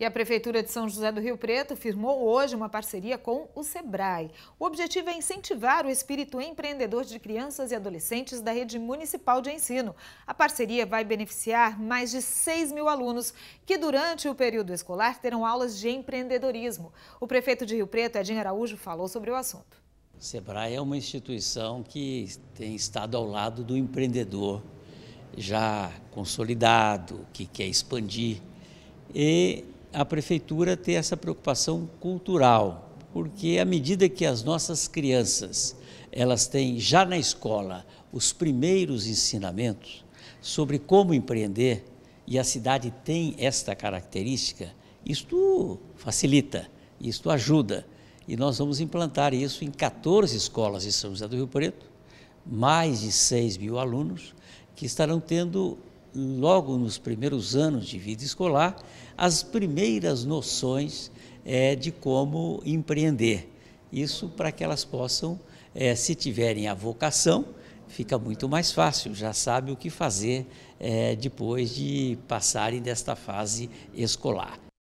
E a Prefeitura de São José do Rio Preto firmou hoje uma parceria com o SEBRAE. O objetivo é incentivar o espírito empreendedor de crianças e adolescentes da rede municipal de ensino. A parceria vai beneficiar mais de 6 mil alunos que, durante o período escolar, terão aulas de empreendedorismo. O prefeito de Rio Preto, Edinho Araújo, falou sobre o assunto. O SEBRAE é uma instituição que tem estado ao lado do empreendedor já consolidado, que quer expandir. E a prefeitura ter essa preocupação cultural, porque à medida que as nossas crianças elas têm já na escola os primeiros ensinamentos sobre como empreender e a cidade tem esta característica, isto facilita, isto ajuda. E nós vamos implantar isso em 14 escolas de São José do Rio Preto, mais de 6 mil alunos que estarão tendo logo nos primeiros anos de vida escolar, as primeiras noções é, de como empreender. Isso para que elas possam, é, se tiverem a vocação, fica muito mais fácil, já sabe o que fazer é, depois de passarem desta fase escolar.